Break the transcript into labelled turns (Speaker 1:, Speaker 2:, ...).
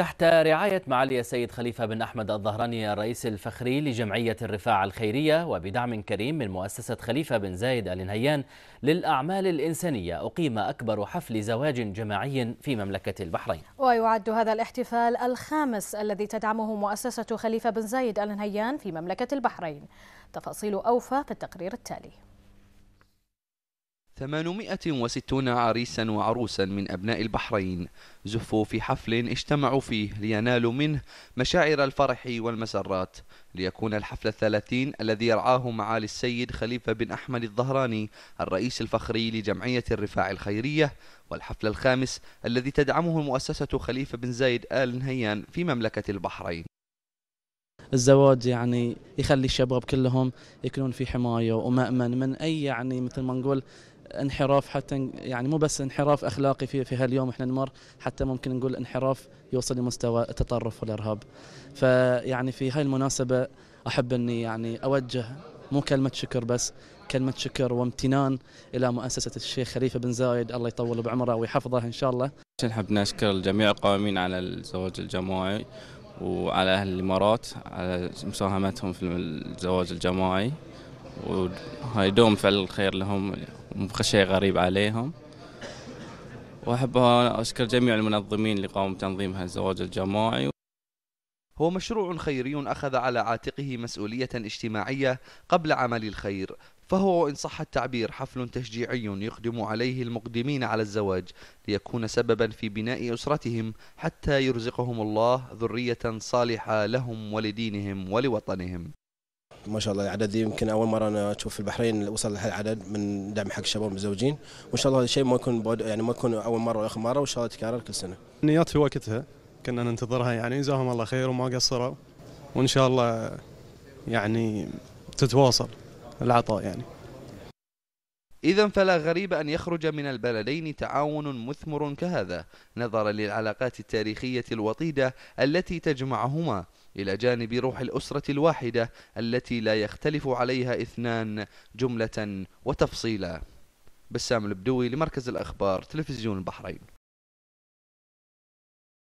Speaker 1: تحت رعاية معالي السيد خليفة بن أحمد الظهراني الرئيس الفخري لجمعية الرفاع الخيرية وبدعم كريم من مؤسسة خليفة بن زايد آل نهيان للأعمال الإنسانية أقيم أكبر حفل زواج جماعي في مملكة البحرين
Speaker 2: ويعد هذا الاحتفال الخامس الذي تدعمه مؤسسة خليفة بن زايد آل نهيان في مملكة البحرين تفاصيل أوفى في التقرير التالي 860 عريسا وعروسا من أبناء البحرين زفوا في حفل اجتمعوا فيه لينالوا منه مشاعر الفرح والمسرات ليكون الحفل الثلاثين الذي يرعاه معالي السيد خليفة بن أحمد الظهراني الرئيس الفخري لجمعية الرفاع الخيرية والحفل الخامس الذي تدعمه مؤسسة خليفة بن زايد آل نهيان في مملكة البحرين
Speaker 3: الزواج يعني يخلي الشباب كلهم يكونون في حمايه ومامن من اي يعني مثل ما نقول انحراف حتى يعني مو بس انحراف اخلاقي في في هاليوم احنا نمر حتى ممكن نقول انحراف يوصل لمستوى التطرف والارهاب فيعني في هاي المناسبه احب اني يعني اوجه مو كلمه شكر بس كلمة شكر وامتنان إلى مؤسسة الشيخ خليفة بن زايد الله يطول بعمره ويحفظه إن شاء الله
Speaker 1: نحب نشكر الجميع القائمين على الزواج الجماعي وعلى أهل الإمارات على مساهمتهم في الزواج الجماعي وهاي دوم فعل الخير لهم مو شيء غريب عليهم وأحب أشكر جميع المنظمين اللي قاموا بتنظيم هالزواج الجماعي
Speaker 2: هو مشروع خيري أخذ على عاتقه مسؤولية اجتماعية قبل عمل الخير فهو إن صح التعبير حفل تشجيعي يقدم عليه المقدمين على الزواج ليكون سببا في بناء أسرتهم حتى يرزقهم الله ذرية صالحة لهم ولدينهم ولوطنهم
Speaker 1: ما شاء الله العدد دي يمكن اول مره انا اشوف في البحرين وصل العدد من دعم حق الشباب المتزوجين وان شاء الله هذا الشيء ما يكون يعني ما يكون اول مره واخر مره وان شاء الله يتكرر كل سنه.
Speaker 3: النيات في وقتها كنا ننتظرها يعني جزاهم الله خير وما قصروا وان شاء الله يعني تتواصل العطاء يعني.
Speaker 2: إذا فلا غريب أن يخرج من البلدين تعاون مثمر كهذا نظرا للعلاقات التاريخية الوطيدة التي تجمعهما إلى جانب روح الأسرة الواحدة التي لا يختلف عليها اثنان جملة وتفصيلا بسام البدوي لمركز الأخبار تلفزيون البحرين